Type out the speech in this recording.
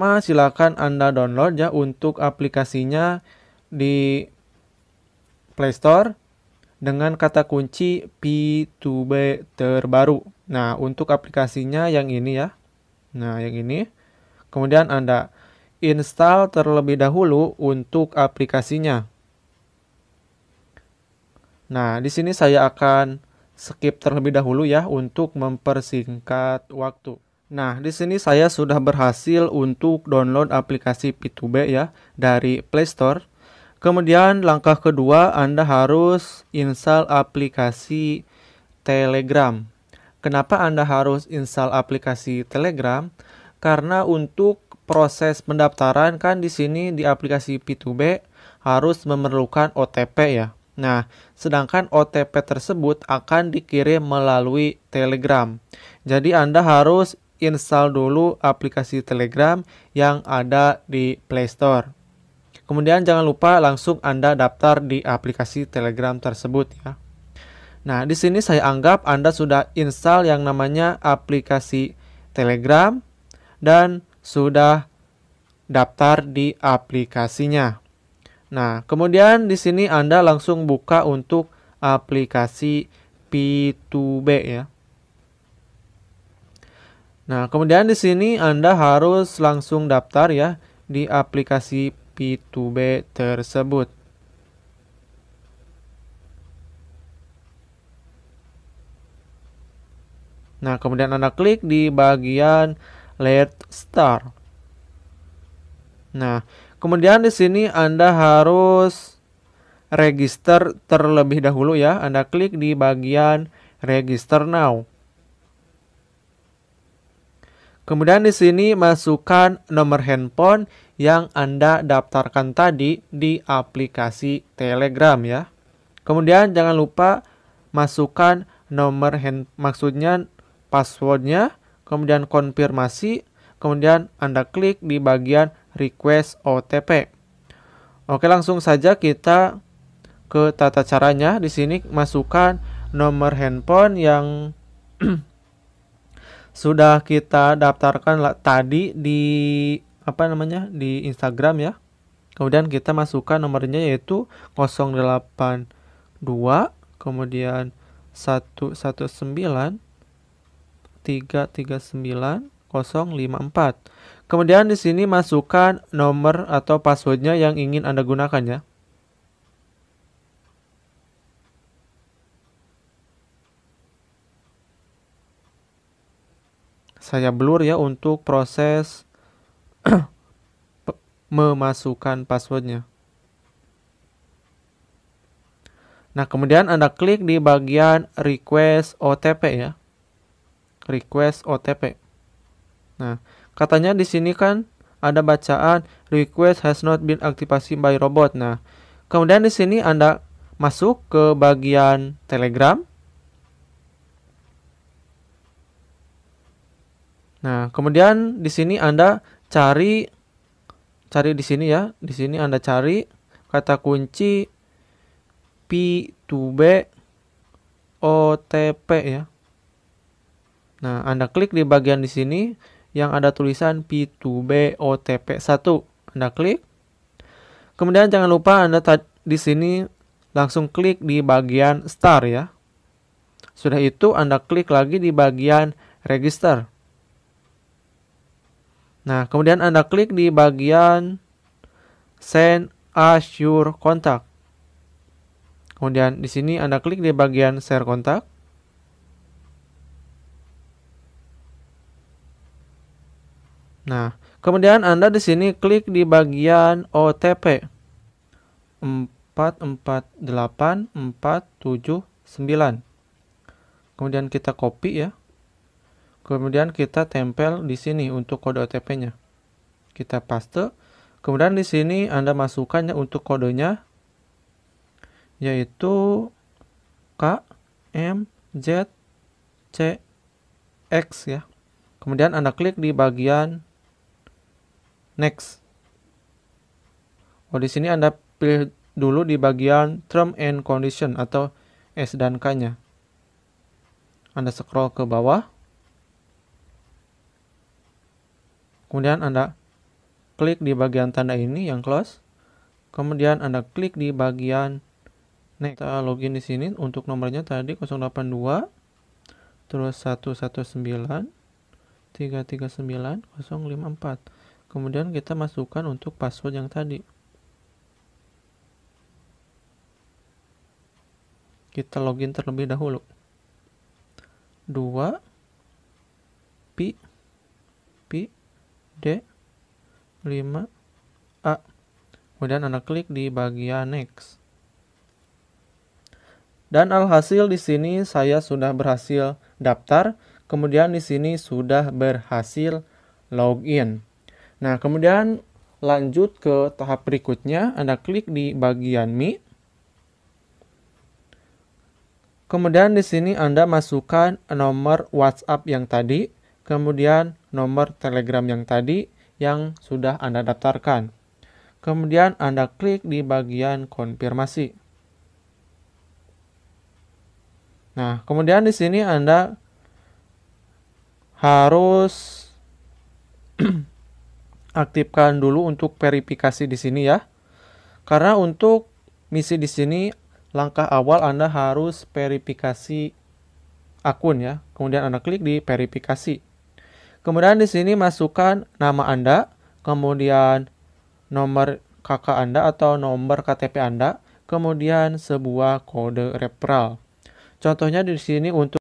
pertama silakan Anda download ya untuk aplikasinya di Play Store dengan kata kunci P2B terbaru. Nah, untuk aplikasinya yang ini ya. Nah, yang ini. Kemudian Anda install terlebih dahulu untuk aplikasinya. Nah, di sini saya akan skip terlebih dahulu ya untuk mempersingkat waktu. Nah, di sini saya sudah berhasil untuk download aplikasi P2B ya dari Play Store. Kemudian langkah kedua Anda harus install aplikasi Telegram. Kenapa Anda harus install aplikasi Telegram? Karena untuk proses pendaftaran kan di sini di aplikasi P2B harus memerlukan OTP ya. Nah, sedangkan OTP tersebut akan dikirim melalui Telegram. Jadi Anda harus install dulu aplikasi Telegram yang ada di Play Store. Kemudian jangan lupa langsung Anda daftar di aplikasi Telegram tersebut ya. Nah, di sini saya anggap Anda sudah install yang namanya aplikasi Telegram dan sudah daftar di aplikasinya. Nah, kemudian di sini Anda langsung buka untuk aplikasi P2B ya. Nah, kemudian di sini Anda harus langsung daftar ya di aplikasi P2B tersebut. Nah, kemudian Anda klik di bagian Let Start. Nah, kemudian di sini Anda harus register terlebih dahulu ya. Anda klik di bagian Register Now. Kemudian di sini masukkan nomor handphone yang Anda daftarkan tadi di aplikasi Telegram ya. Kemudian jangan lupa masukkan nomor hand maksudnya passwordnya, kemudian konfirmasi, kemudian Anda klik di bagian request OTP. Oke, langsung saja kita ke tata caranya. Di sini masukkan nomor handphone yang sudah kita daftarkan tadi di apa namanya di Instagram ya. Kemudian kita masukkan nomornya yaitu 082 kemudian 119 339 054. Kemudian di sini masukkan nomor atau passwordnya yang ingin Anda gunakan ya. saya blur ya untuk proses memasukkan passwordnya. Nah, kemudian Anda klik di bagian request OTP ya. Request OTP. Nah, katanya di sini kan ada bacaan request has not been activasi by robot. Nah, kemudian di sini Anda masuk ke bagian Telegram. Nah, kemudian di sini Anda cari cari di sini ya. Di sini Anda cari kata kunci P2B OTP ya. Nah, Anda klik di bagian di sini yang ada tulisan P2B OTP 1. Anda klik. Kemudian jangan lupa Anda di sini langsung klik di bagian star ya. Sudah itu Anda klik lagi di bagian register. Nah, kemudian Anda klik di bagian Send as your contact. Kemudian di sini Anda klik di bagian share kontak. Nah, kemudian Anda di sini klik di bagian OTP 448479. Kemudian kita copy ya. Kemudian kita tempel di sini untuk kode OTP-nya. Kita paste. Kemudian di sini Anda masukkannya untuk kodenya yaitu K M Z C X ya. Kemudian Anda klik di bagian next. Oh, di sini Anda pilih dulu di bagian term and condition atau S dan K-nya. Anda scroll ke bawah. Kemudian Anda klik di bagian tanda ini yang close. Kemudian Anda klik di bagian next. Kita login di sini untuk nomornya tadi 082 terus 119 339 054. Kemudian kita masukkan untuk password yang tadi. Kita login terlebih dahulu. 2 pi pi D 5 A kemudian Anda klik di bagian next dan alhasil di sini saya sudah berhasil daftar kemudian di sini sudah berhasil login nah kemudian lanjut ke tahap berikutnya Anda klik di bagian Mi Kemudian di sini Anda masukkan nomor WhatsApp yang tadi, kemudian nomor Telegram yang tadi yang sudah Anda daftarkan. Kemudian Anda klik di bagian konfirmasi. Nah, kemudian di sini Anda harus aktifkan dulu untuk verifikasi di sini ya. Karena untuk misi di sini langkah awal Anda harus verifikasi akun ya. Kemudian Anda klik di verifikasi. Kemudian di sini masukkan nama Anda, kemudian nomor KK Anda atau nomor KTP Anda, kemudian sebuah kode referral. Contohnya di sini untuk